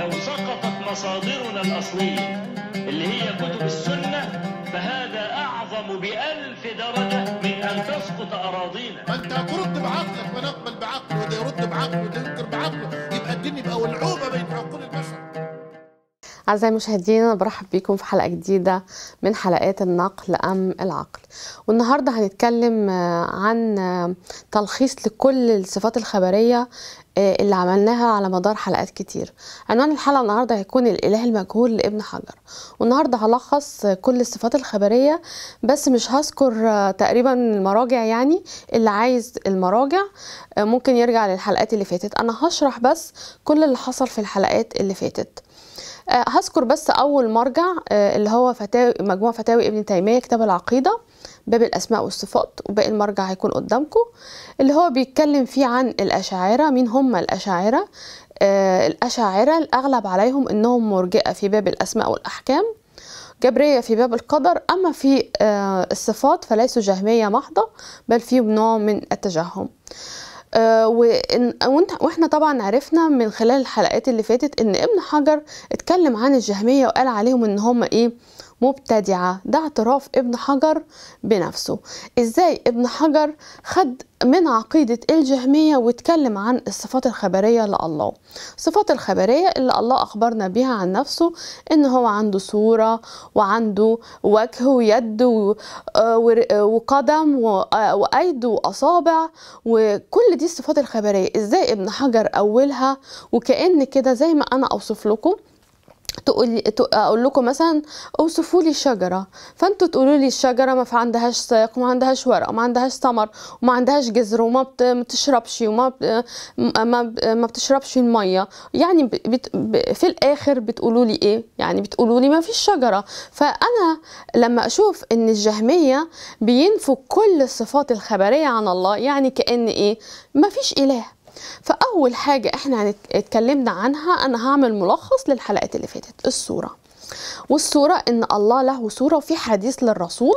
لو سقطت مصادرنا الأصلية اللي هي كتب السنة فهذا أعظم بألف درجة من أن تسقط أراضينا أنت هترد بعقلك ونقبل نقبل بعقله وده يرد بعقله وده ينكر بعقله يبقى الدنيا بقى ولعوبة بين عقول البشر أعزائي المشاهدين برحب بيكم في حلقة جديدة من حلقات النقل أم العقل والنهاردة هنتكلم آه، عن آه، تلخيص لكل الصفات الخبرية آه، اللي عملناها على مدار حلقات كتير عنوان الحلقة النهاردة هيكون الإله المجهول لابن حجر والنهاردة هلخص كل الصفات الخبرية بس مش هذكر تقريبا المراجع يعني اللي عايز المراجع ممكن يرجع للحلقات اللي فاتت أنا هشرح بس كل اللي حصل في الحلقات اللي فاتت آه، هذكر بس أول مرجع آه، اللي هو فتاوي مجموع فتاوي ابن تيمية كتاب العقيدة باب الأسماء والصفات وباقي المرجع هيكون قدامكم اللي هو بيتكلم فيه عن الأشاعرة مين هم الأشاعرة آه، الأشاعرة الأغلب عليهم إنهم مرجئة في باب الأسماء والأحكام جبرية في باب القدر أما في الصفات فليسوا جهمية محضة بل فيهم نوع من التجهم آه، واحنا طبعا عرفنا من خلال الحلقات اللي فاتت ان ابن حجر اتكلم عن الجهميه وقال عليهم ان هم ايه مبتدعة ده اعتراف ابن حجر بنفسه ازاي ابن حجر خد من عقيدة الجهمية واتكلم عن الصفات الخبرية لله الصفات الخبرية اللي الله أخبرنا بها عن نفسه إن هو عنده صورة وعنده وجه ويد آه، آه، وقدم آه، وأيد وأصابع وكل دي الصفات الخبرية إزاي ابن حجر أولها وكأن كده زي ما أنا أوصف لكم تقول اقول لكم مثلا اوصفوا لي شجره فانتوا تقولوا لي الشجره ما عندهاش ساق وما عندهاش ورق وما عندهاش ثمر وما عندهاش جذر وما بتشربش وما ما, بتشربش الميه يعني في الاخر بتقولوا لي ايه يعني بتقولوا لي ما فيش شجره فانا لما اشوف ان الجهميه بينفوا كل الصفات الخبريه عن الله يعني كان ايه ما فيش اله فاول حاجه احنا اتكلمنا عنها انا هعمل ملخص للحلقات اللي فاتت الصوره والصورة إن الله له صورة وفي حديث للرسول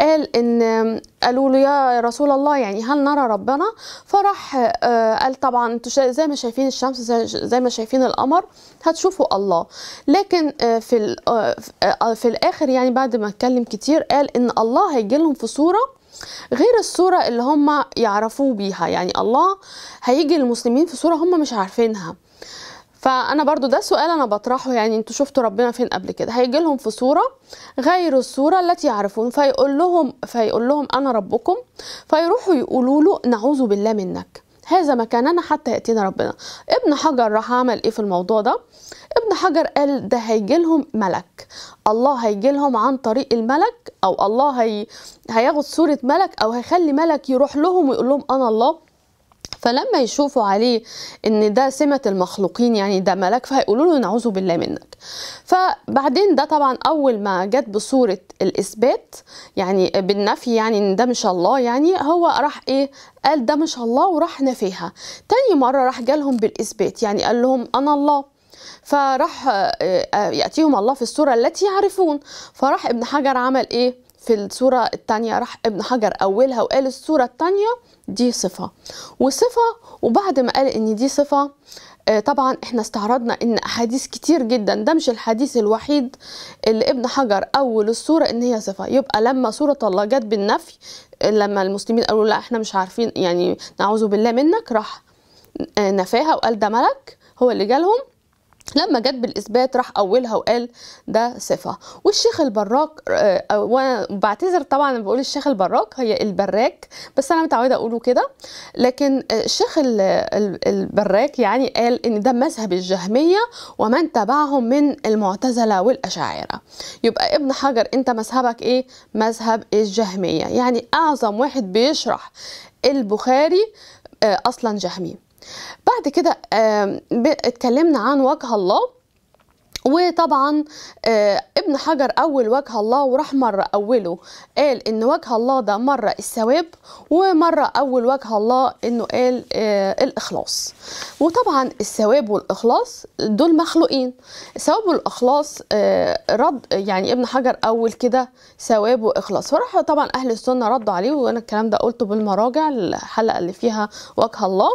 قال إن قالوا له يا رسول الله يعني هل نرى ربنا فراح آه، قال طبعا انتوا زي ما شايفين الشمس زي ما شايفين القمر هتشوفوا الله لكن آه، في آه، في الآخر يعني بعد ما اتكلم كتير قال إن الله هيجي لهم في صورة غير الصورة اللي هم يعرفوه بيها يعني الله هيجي للمسلمين في صورة هم مش عارفينها فانا برضو ده سؤال انا بطرحه يعني انتوا شفتوا ربنا فين قبل كده هيجي لهم في صوره غير الصوره التي يعرفون فيقول لهم فيقول لهم انا ربكم فيروحوا يقولوا له نعوذ بالله منك هذا مكاننا حتى يأتينا ربنا ابن حجر راح عمل ايه في الموضوع ده ابن حجر قال ده هيجي لهم ملك الله هيجي لهم عن طريق الملك او الله هي... هياخد صورة ملك او هيخلي ملك يروح لهم ويقول لهم انا الله فلما يشوفوا عليه ان ده سمه المخلوقين يعني ده ملاك فهيقولوا له نعوذ بالله منك فبعدين ده طبعا اول ما جت بصوره الاثبات يعني بالنفي يعني ان ده مش الله يعني هو راح ايه قال ده مش الله وراح نفيها تاني مره راح جالهم بالاثبات يعني قال لهم انا الله فراح آه، آه، ياتيهم الله في الصوره التي يعرفون فراح ابن حجر عمل ايه في الصورة الثانية راح ابن حجر أولها وقال الصورة الثانية دي صفة وصفة وبعد ما قال إن دي صفة آه، طبعا احنا استعرضنا ان احاديث كتير جدا ده مش الحديث الوحيد اللي ابن حجر اول الصوره ان هي صفه يبقى لما سوره الله جت بالنفي آه، لما المسلمين قالوا لا احنا مش عارفين يعني نعوذ بالله منك راح آه، نفاها وقال ده ملك هو اللي جالهم لما جت بالاثبات راح اولها وقال ده صفه والشيخ البراك آه، آه، وانا بعتذر طبعا انا بقول الشيخ البراك هي البراك بس انا متعوده اقوله كده لكن آه، الشيخ البراك يعني قال ان ده مذهب الجهميه ومن تبعهم من المعتزله والاشاعره يبقى ابن حجر انت مذهبك ايه مذهب الجهميه يعني اعظم واحد بيشرح البخاري اصلا جهمي بعد كده اتكلمنا عن وجه الله وطبعا آه، ابن حجر أول وجه الله وراح مرة أوله قال إن وجه الله ده مرة الثواب ومرة أول وجه الله إنه قال آه، الإخلاص وطبعا الثواب والإخلاص دول مخلوقين الثواب والإخلاص آه، رد يعني ابن حجر أول كده ثواب وإخلاص فراح طبعا أهل السنة ردوا عليه وأنا الكلام ده قلته بالمراجع الحلقة اللي فيها وجه الله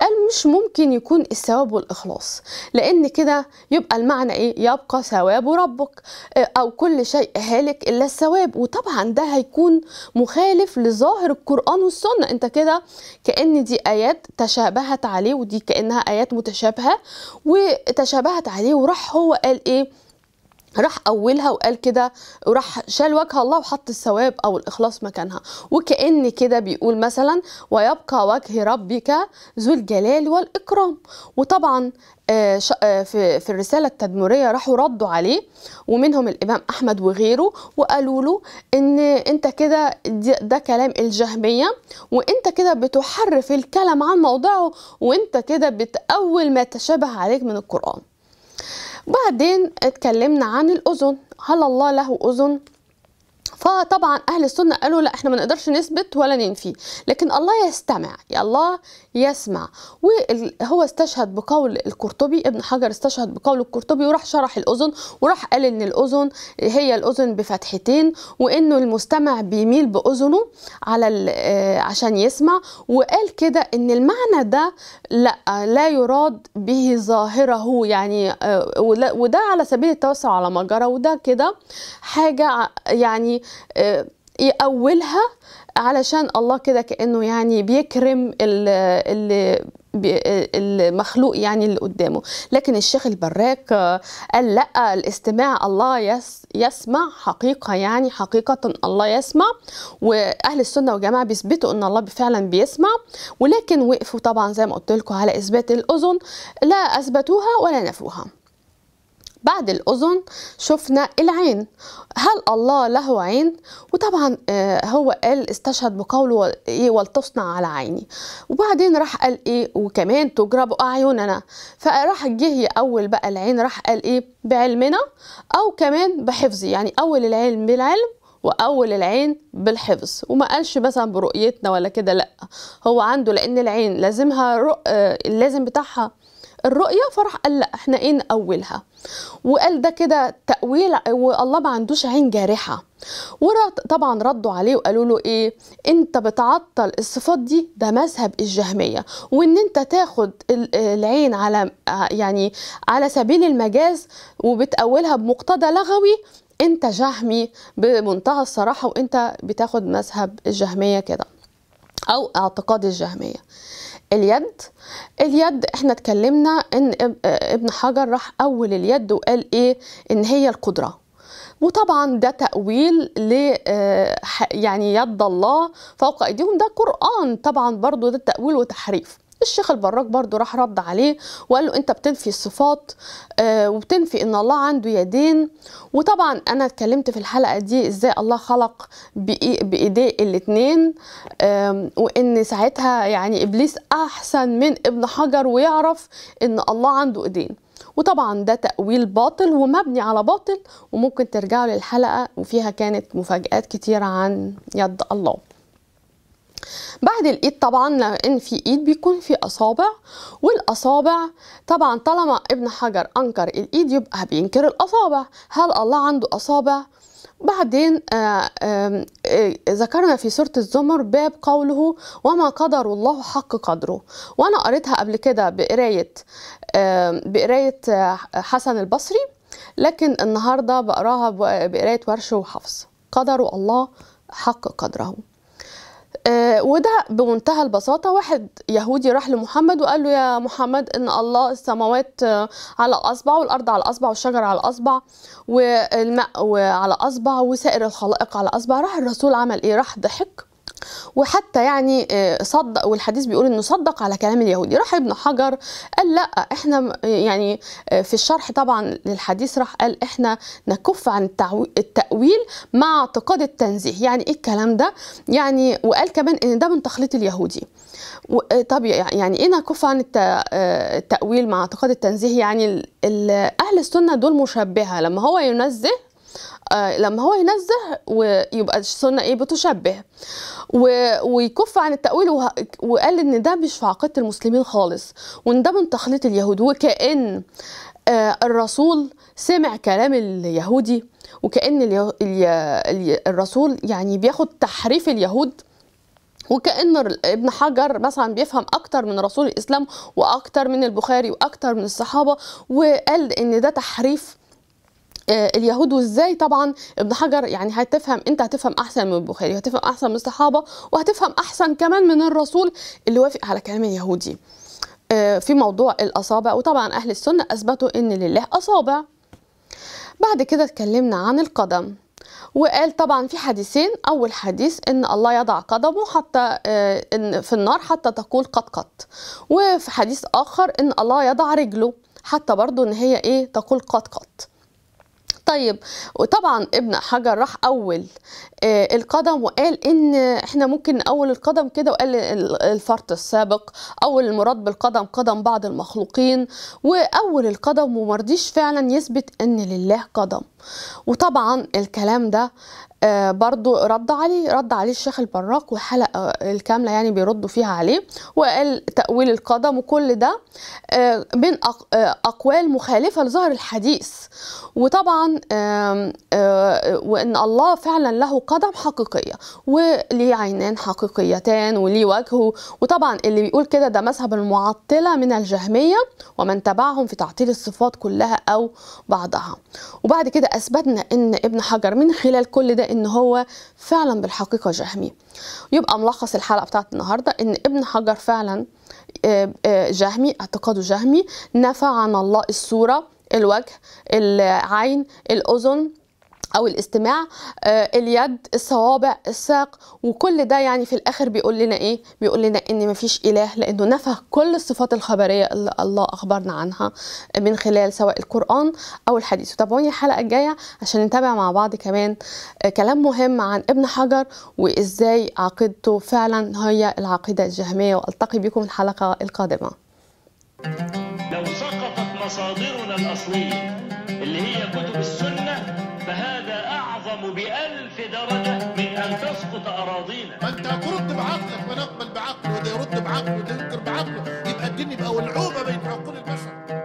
قال مش ممكن يكون الثواب والإخلاص لأن كده يبقى المعنى ايه يبقى ثواب ربك إيه، او كل شيء هالك الا الثواب وطبعا ده هيكون مخالف لظاهر القران والسنه انت كده كان دي ايات تشابهت عليه ودي كانها ايات متشابهه وتشابهت عليه وراح هو قال ايه راح اولها وقال كده وراح شال وجه الله وحط الثواب او الاخلاص مكانها وكان كده بيقول مثلا ويبقى وجه ربك ذو الجلال والاكرام وطبعا آه، آه، في الرساله التدمريه راحوا ردوا عليه ومنهم الامام احمد وغيره وقالوا له ان انت كده ده كلام الجهميه وانت كده بتحرف الكلام عن موضعه وانت كده بتاول ما تشابه عليك من القران بعدين اتكلمنا عن الأذن هل الله له أذن فطبعا اهل السنه قالوا لا احنا ما نقدرش نثبت ولا ننفي لكن الله يستمع يا الله يسمع وهو استشهد بقول القرطبي ابن حجر استشهد بقول القرطبي وراح شرح الاذن وراح قال ان الاذن هي الاذن بفتحتين وانه المستمع بيميل باذنه على آه، عشان يسمع وقال كده ان المعنى ده لا لا يراد به ظاهره يعني آه، وده على سبيل التوسع على ما جرى وده كده حاجه يعني آه، يقولها علشان الله كده كانه يعني بيكرم اللي المخلوق يعني اللي قدامه لكن الشيخ البراك قال لا الاستماع الله يسمع حقيقه يعني حقيقه الله يسمع واهل السنه والجماعه بيثبتوا ان الله فعلا بيسمع ولكن وقفوا طبعا زي ما قلت لكم على اثبات الاذن لا اثبتوها ولا نفوها بعد الأذن شفنا العين هل الله له عين وطبعا آه، هو قال استشهد بقوله ايه ولتصنع على عيني وبعدين راح قال ايه وكمان تجرب اعيننا فراح جه اول بقى العين راح قال ايه بعلمنا او كمان بحفظي يعني اول العلم بالعلم واول العين بالحفظ وما قالش مثلا برؤيتنا ولا كده لا هو عنده لان العين لازمها رؤ... آه، اللازم بتاعها الرؤية فراح قال لا احنا ايه نأولها وقال ده كده تأويل والله ما عندوش عين جارحة وطبعا ردوا عليه وقالوا له ايه انت بتعطل الصفات دي ده مذهب الجهمية وان انت تاخد العين على يعني على سبيل المجاز وبتأولها بمقتضى لغوي انت جهمي بمنتهى الصراحة وانت بتاخد مذهب الجهمية كده او اعتقاد الجهمية اليد اليد احنا اتكلمنا ان ابن حجر راح اول اليد وقال ايه ان هي القدره وطبعا ده تأويل ل آه، يعني يد الله فوق أيديهم ده قرآن طبعا برضو ده تأويل وتحريف الشيخ البراك برضو راح رد عليه وقال له انت بتنفي الصفات آه، وبتنفي ان الله عنده يدين وطبعا انا اتكلمت في الحلقه دي ازاي الله خلق بايديه الاتنين وان ساعتها يعني ابليس احسن من ابن حجر ويعرف ان الله عنده ايدين وطبعا ده تأويل باطل ومبني على باطل وممكن ترجعوا للحلقة وفيها كانت مفاجآت كتيرة عن يد الله بعد الايد طبعا لان في ايد بيكون في اصابع والاصابع طبعا طالما ابن حجر انكر الايد يبقى بينكر الاصابع هل الله عنده اصابع بعدين آآ آه، آآ آه، آآ آه، ذكرنا في سورة الزمر باب قوله وما قدر الله حق قدره وأنا قريتها قبل كده بقراية بقراية حسن البصري لكن النهاردة بقراها بقراية ورش وحفص قدر الله حق قدره آه، وده بمنتهى البساطة واحد يهودي راح لمحمد وقال له يا محمد إن الله السماوات آه، على أصبع والأرض على أصبع والشجر على أصبع والماء آه، على أصبع وسائر الخلائق على أصبع راح الرسول عمل إيه راح ضحك وحتى يعني آه، صدق والحديث بيقول انه صدق على كلام اليهودي راح ابن حجر قال لا احنا يعني آه، في الشرح طبعا للحديث راح قال احنا نكف عن التاويل مع اعتقاد التنزيه يعني ايه الكلام ده يعني وقال كمان ان ده من تخليط اليهودي آه، طب يعني ايه نكف عن التاويل مع اعتقاد التنزيه يعني اهل السنه دول مشبهه لما هو ينزه آه، لما هو ينزه ويبقى السنه ايه بتشبه ويكف عن التاويل وقال ان ده مش في عقيده المسلمين خالص وان ده من تخليط اليهود وكان آه، الرسول سمع كلام اليهودي وكان الرسول يعني بياخد تحريف اليهود وكأن ابن حجر مثلا بيفهم أكتر من رسول الإسلام وأكتر من البخاري وأكتر من الصحابة وقال إن ده تحريف آه، اليهود وازاي طبعا ابن حجر يعني هتفهم انت هتفهم احسن من البخاري وهتفهم احسن من الصحابه وهتفهم احسن كمان من الرسول اللي وافق على كلام اليهودي آه، في موضوع الاصابع وطبعا اهل السنه اثبتوا ان لله اصابع بعد كده اتكلمنا عن القدم وقال طبعا في حديثين اول حديث ان الله يضع قدمه حتى آه، إن في النار حتى تقول قد قد وفي حديث اخر ان الله يضع رجله حتى برضه ان هي ايه تقول قد قط طيب وطبعا ابن حجر راح اول آه، القدم وقال ان احنا ممكن اول القدم كده وقال الفرط السابق اول المراد بالقدم قدم بعض المخلوقين واول القدم ومرضيش فعلا يثبت ان لله قدم وطبعا الكلام ده آه، برضو رد عليه رد عليه الشيخ البراك وحلقة آه، الكاملة يعني بيردوا فيها عليه وقال تأويل القدم وكل ده من آه، أقوال مخالفة لظهر الحديث وطبعا وإن الله فعلا له قدم حقيقية وليه عينان حقيقيتان وليه وجهه وطبعا اللي بيقول كده ده مذهب المعطلة من الجهمية ومن تبعهم في تعطيل الصفات كلها أو بعضها وبعد كده اثبتنا ان ابن حجر من خلال كل ده ان هو فعلا بالحقيقه جهمي يبقى ملخص الحلقه بتاعت النهارده ان ابن حجر فعلا آه، آه، جهمي اعتقاده جهمي عن الله الصوره الوجه العين الاذن او الاستماع آه، اليد الصوابع الساق وكل ده يعني في الاخر بيقول لنا ايه بيقول لنا ان مفيش اله لانه نفى كل الصفات الخبريه اللي الله اخبرنا عنها من خلال سواء القران او الحديث وتابعوني الحلقه الجايه عشان نتابع مع بعض كمان آه، كلام مهم عن ابن حجر وازاي عقيدته فعلا هي العقيده الجهميه والتقي بكم الحلقه القادمه لو سقطت مصادرنا الاصليه اللي هي كتب السنه بألف درجة من أن تسقط أراضينا ما أنت ترد بعقلك ونقبل بعقله وده يرد بعقله وده ينكر بعقله يبقى الدين يبقى ولعوبة بين عقول البشر